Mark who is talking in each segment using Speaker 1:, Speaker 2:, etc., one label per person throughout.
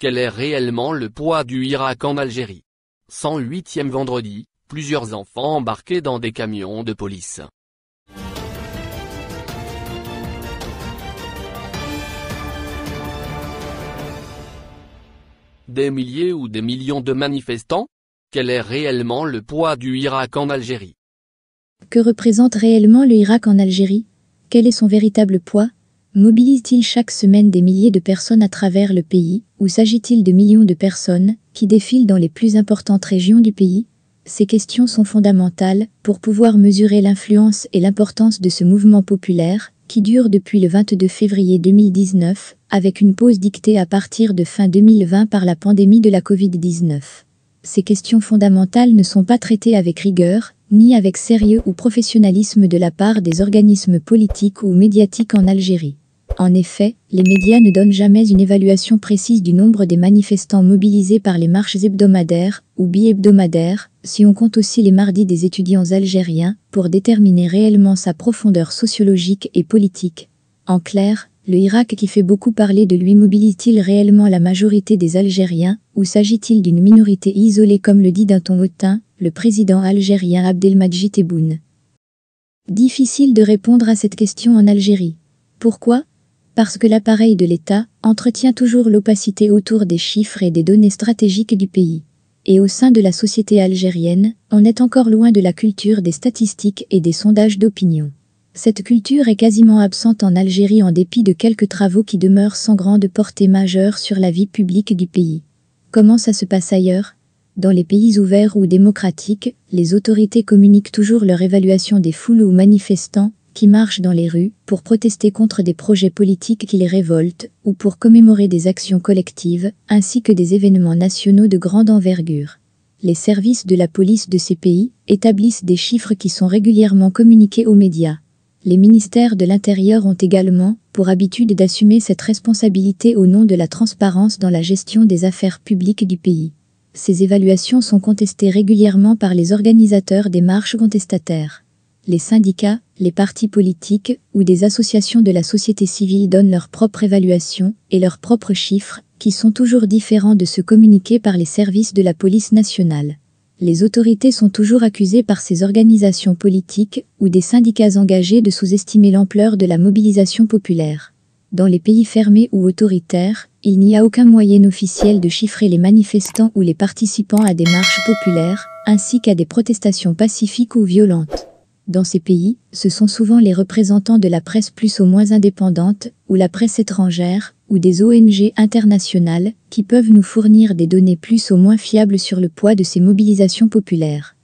Speaker 1: Quel est réellement le poids du Irak en Algérie 108e vendredi, plusieurs enfants embarqués dans des camions de police. Des milliers ou des millions de manifestants Quel est réellement le poids du Irak en Algérie Que représente réellement le Irak en Algérie Quel est son véritable poids Mobilise-t-il chaque semaine des milliers de personnes à travers le pays, ou s'agit-il de millions de personnes qui défilent dans les plus importantes régions du pays Ces questions sont fondamentales pour pouvoir mesurer l'influence et l'importance de ce mouvement populaire qui dure depuis le 22 février 2019, avec une pause dictée à partir de fin 2020 par la pandémie de la Covid-19. Ces questions fondamentales ne sont pas traitées avec rigueur ni avec sérieux ou professionnalisme de la part des organismes politiques ou médiatiques en Algérie. En effet, les médias ne donnent jamais une évaluation précise du nombre des manifestants mobilisés par les marches hebdomadaires ou bi-hebdomadaires, si on compte aussi les mardis des étudiants algériens, pour déterminer réellement sa profondeur sociologique et politique. En clair, le Irak qui fait beaucoup parler de lui mobilise-t-il réellement la majorité des Algériens ou s'agit-il d'une minorité isolée comme le dit d'un ton hautain le président algérien Abdelmadjid Tebboune Difficile de répondre à cette question en Algérie. Pourquoi Parce que l'appareil de l'État entretient toujours l'opacité autour des chiffres et des données stratégiques du pays. Et au sein de la société algérienne, on est encore loin de la culture des statistiques et des sondages d'opinion. Cette culture est quasiment absente en Algérie en dépit de quelques travaux qui demeurent sans grande portée majeure sur la vie publique du pays. Comment ça se passe ailleurs Dans les pays ouverts ou démocratiques, les autorités communiquent toujours leur évaluation des foules ou manifestants qui marchent dans les rues pour protester contre des projets politiques qui les révoltent ou pour commémorer des actions collectives ainsi que des événements nationaux de grande envergure les services de la police de ces pays établissent des chiffres qui sont régulièrement communiqués aux médias. Les ministères de l'Intérieur ont également pour habitude d'assumer cette responsabilité au nom de la transparence dans la gestion des affaires publiques du pays. Ces évaluations sont contestées régulièrement par les organisateurs des marches contestataires. Les syndicats, les partis politiques ou des associations de la société civile donnent leur propre évaluation et leurs propres chiffres, qui sont toujours différents de ceux communiqués par les services de la police nationale les autorités sont toujours accusées par ces organisations politiques ou des syndicats engagés de sous-estimer l'ampleur de la mobilisation populaire. Dans les pays fermés ou autoritaires, il n'y a aucun moyen officiel de chiffrer les manifestants ou les participants à des marches populaires, ainsi qu'à des protestations pacifiques ou violentes. Dans ces pays, ce sont souvent les représentants de la presse plus ou moins indépendante, ou la presse étrangère, ou des ONG internationales, qui peuvent nous fournir des données plus ou moins fiables sur le poids de ces mobilisations populaires.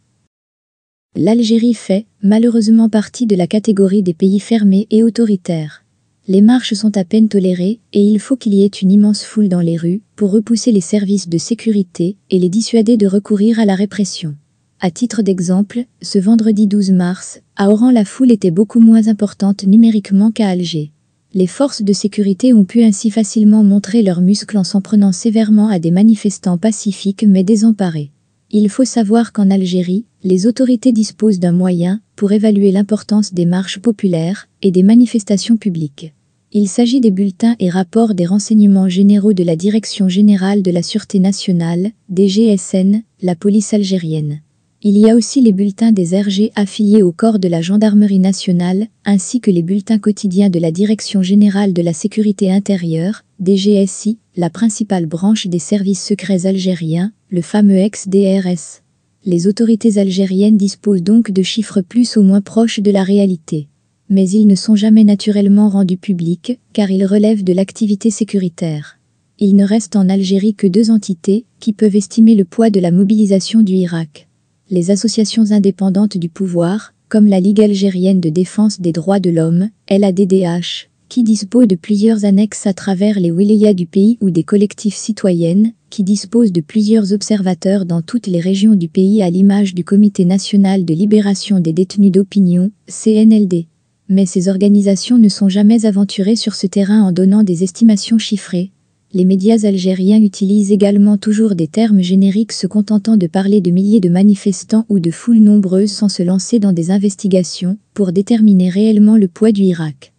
Speaker 1: L'Algérie fait, malheureusement, partie de la catégorie des pays fermés et autoritaires. Les marches sont à peine tolérées et il faut qu'il y ait une immense foule dans les rues pour repousser les services de sécurité et les dissuader de recourir à la répression. À titre d'exemple, ce vendredi 12 mars, à Oran la foule était beaucoup moins importante numériquement qu'à Alger. Les forces de sécurité ont pu ainsi facilement montrer leurs muscles en s'en prenant sévèrement à des manifestants pacifiques mais désemparés. Il faut savoir qu'en Algérie, les autorités disposent d'un moyen pour évaluer l'importance des marches populaires et des manifestations publiques. Il s'agit des bulletins et rapports des renseignements généraux de la Direction générale de la Sûreté nationale, DGSN, la police algérienne. Il y a aussi les bulletins des RG affiliés au corps de la Gendarmerie nationale, ainsi que les bulletins quotidiens de la Direction générale de la sécurité intérieure, DGSI, la principale branche des services secrets algériens, le fameux ex-DRS. Les autorités algériennes disposent donc de chiffres plus ou moins proches de la réalité. Mais ils ne sont jamais naturellement rendus publics, car ils relèvent de l'activité sécuritaire. Il ne reste en Algérie que deux entités qui peuvent estimer le poids de la mobilisation du Irak les associations indépendantes du pouvoir, comme la Ligue algérienne de défense des droits de l'homme, LADDH, qui dispose de plusieurs annexes à travers les wilayas du pays ou des collectifs citoyennes, qui disposent de plusieurs observateurs dans toutes les régions du pays à l'image du Comité national de libération des détenus d'opinion, CNLD. Mais ces organisations ne sont jamais aventurées sur ce terrain en donnant des estimations chiffrées, les médias algériens utilisent également toujours des termes génériques se contentant de parler de milliers de manifestants ou de foules nombreuses sans se lancer dans des investigations pour déterminer réellement le poids du Irak.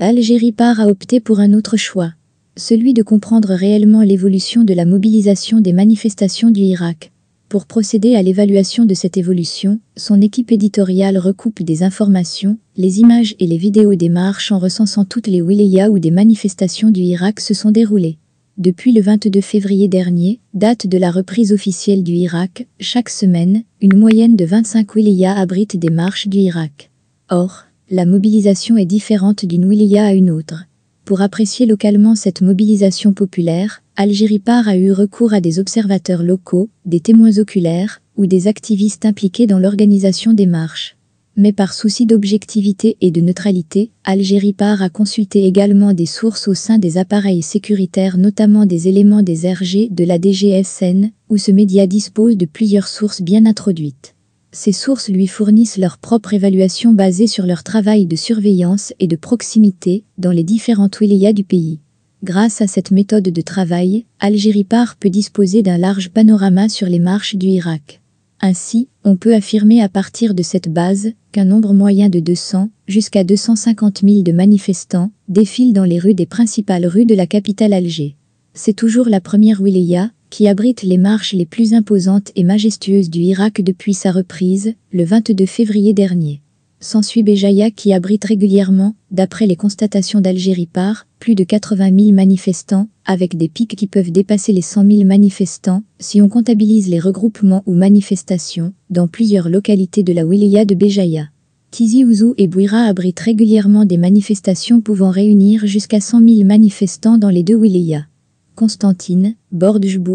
Speaker 1: Algérie part à opté pour un autre choix, celui de comprendre réellement l'évolution de la mobilisation des manifestations du Irak, pour procéder à l'évaluation de cette évolution, son équipe éditoriale recoupe des informations, les images et les vidéos des marches en recensant toutes les wilayas où des manifestations du Irak se sont déroulées. Depuis le 22 février dernier, date de la reprise officielle du Irak, chaque semaine, une moyenne de 25 wilayas abrite des marches du Irak. Or, la mobilisation est différente d'une wilaya à une autre pour apprécier localement cette mobilisation populaire, Algérie Part a eu recours à des observateurs locaux, des témoins oculaires ou des activistes impliqués dans l'organisation des marches. Mais par souci d'objectivité et de neutralité, Algérie Part a consulté également des sources au sein des appareils sécuritaires, notamment des éléments des RG de la DGSN, où ce média dispose de plusieurs sources bien introduites ces sources lui fournissent leur propre évaluation basée sur leur travail de surveillance et de proximité dans les différentes wilayas du pays. Grâce à cette méthode de travail, Algéripar peut disposer d'un large panorama sur les marches du Irak. Ainsi, on peut affirmer à partir de cette base qu'un nombre moyen de 200 jusqu'à 250 000 de manifestants défilent dans les rues des principales rues de la capitale Alger. C'est toujours la première wilaya qui abrite les marches les plus imposantes et majestueuses du Irak depuis sa reprise, le 22 février dernier. S'ensuit Béjaïa qui abrite régulièrement, d'après les constatations d'Algérie par, plus de 80 000 manifestants, avec des pics qui peuvent dépasser les 100 000 manifestants, si on comptabilise les regroupements ou manifestations, dans plusieurs localités de la wilaya de Béjaïa. Tizi Ouzou et Bouira abritent régulièrement des manifestations pouvant réunir jusqu'à 100 000 manifestants dans les deux wilayas. Constantine, Bou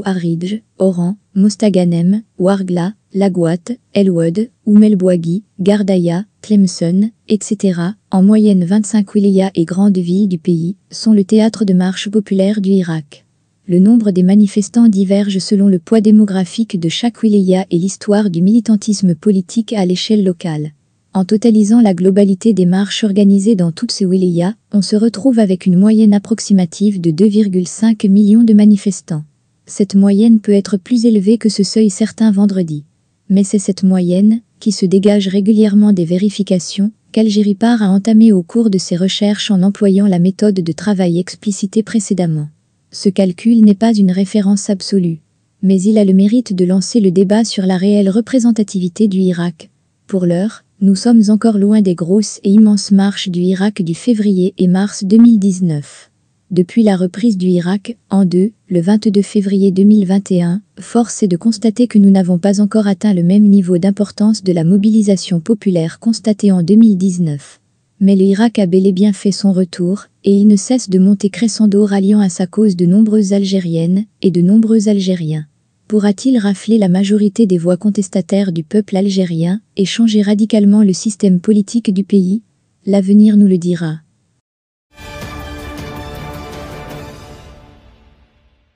Speaker 1: Aridj, Oran, Mostaganem, Wargla, Lagouat, Elwood, Bouagui, Gardaïa, Clemson, etc., en moyenne 25 wilayas et grandes villes du pays, sont le théâtre de marche populaire du Irak. Le nombre des manifestants diverge selon le poids démographique de chaque wilaya et l'histoire du militantisme politique à l'échelle locale. En totalisant la globalité des marches organisées dans toutes ces wilayas, on se retrouve avec une moyenne approximative de 2,5 millions de manifestants. Cette moyenne peut être plus élevée que ce seuil certains vendredis. Mais c'est cette moyenne, qui se dégage régulièrement des vérifications, qu'Algérie part a entamé au cours de ses recherches en employant la méthode de travail explicitée précédemment. Ce calcul n'est pas une référence absolue, mais il a le mérite de lancer le débat sur la réelle représentativité du Irak. Pour l'heure, nous sommes encore loin des grosses et immenses marches du Irak du février et mars 2019. Depuis la reprise du Irak, en deux, le 22 février 2021, force est de constater que nous n'avons pas encore atteint le même niveau d'importance de la mobilisation populaire constatée en 2019. Mais le Irak a bel et bien fait son retour, et il ne cesse de monter crescendo ralliant à sa cause de nombreuses Algériennes et de nombreux Algériens pourra-t-il rafler la majorité des voix contestataires du peuple algérien et changer radicalement le système politique du pays L'avenir nous le dira.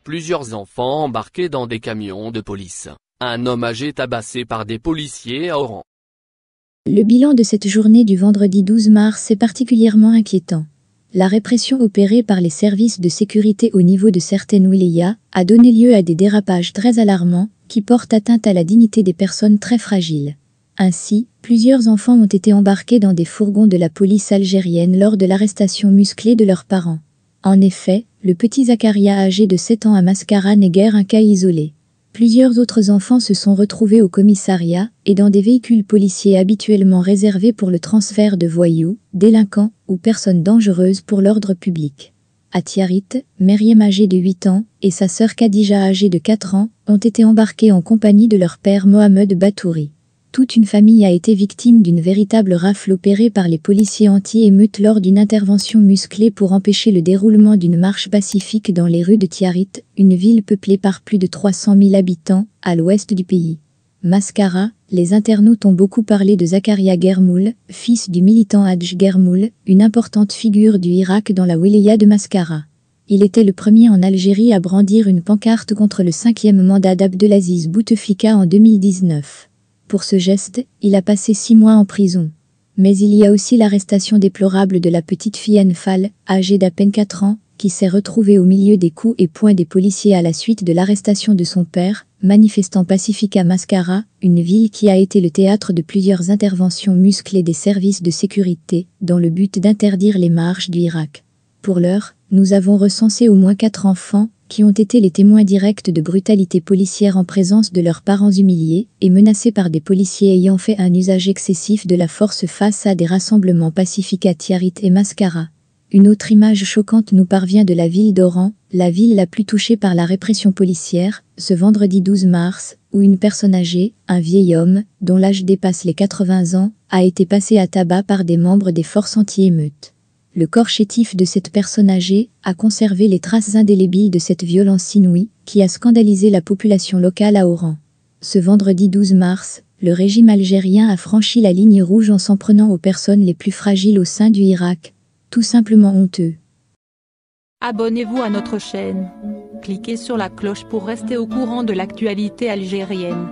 Speaker 1: Plusieurs enfants embarqués dans des camions de police. Un homme âgé tabassé par des policiers à Oran. Le bilan de cette journée du vendredi 12 mars est particulièrement inquiétant. La répression opérée par les services de sécurité au niveau de certaines wilayas a donné lieu à des dérapages très alarmants qui portent atteinte à la dignité des personnes très fragiles. Ainsi, plusieurs enfants ont été embarqués dans des fourgons de la police algérienne lors de l'arrestation musclée de leurs parents. En effet, le petit Zakaria âgé de 7 ans à Mascara, n'est guère un cas isolé. Plusieurs autres enfants se sont retrouvés au commissariat et dans des véhicules policiers habituellement réservés pour le transfert de voyous, délinquants ou personnes dangereuses pour l'ordre public. À Tiarit, Meriem âgée de 8 ans et sa sœur Khadija âgée de 4 ans ont été embarquées en compagnie de leur père Mohamed Batouri. Toute une famille a été victime d'une véritable rafle opérée par les policiers anti-émeutes lors d'une intervention musclée pour empêcher le déroulement d'une marche pacifique dans les rues de Tiarit, une ville peuplée par plus de 300 000 habitants, à l'ouest du pays. Mascara, les internautes ont beaucoup parlé de Zakaria Germoul, fils du militant Hadj Germoul, une importante figure du Irak dans la wilaya de Mascara. Il était le premier en Algérie à brandir une pancarte contre le cinquième mandat d'Abdelaziz Bouteflika en 2019. Pour ce geste, il a passé six mois en prison. Mais il y a aussi l'arrestation déplorable de la petite fille Anne Fall, âgée d'à peine 4 ans, qui s'est retrouvée au milieu des coups et poings des policiers à la suite de l'arrestation de son père, manifestant pacifique à Mascara, une ville qui a été le théâtre de plusieurs interventions musclées des services de sécurité, dans le but d'interdire les marches du Irak. Pour l'heure, nous avons recensé au moins quatre enfants, qui ont été les témoins directs de brutalité policière en présence de leurs parents humiliés et menacés par des policiers ayant fait un usage excessif de la force face à des rassemblements pacifiques à Tiarit et Mascara. Une autre image choquante nous parvient de la ville d'Oran, la ville la plus touchée par la répression policière, ce vendredi 12 mars, où une personne âgée, un vieil homme, dont l'âge dépasse les 80 ans, a été passée à tabac par des membres des forces anti-émeutes. Le corps chétif de cette personne âgée a conservé les traces indélébiles de cette violence inouïe qui a scandalisé la population locale à Oran. Ce vendredi 12 mars, le régime algérien a franchi la ligne rouge en s'en prenant aux personnes les plus fragiles au sein du Irak. Tout simplement honteux. Abonnez-vous à notre chaîne. Cliquez sur la cloche pour rester au courant de l'actualité algérienne.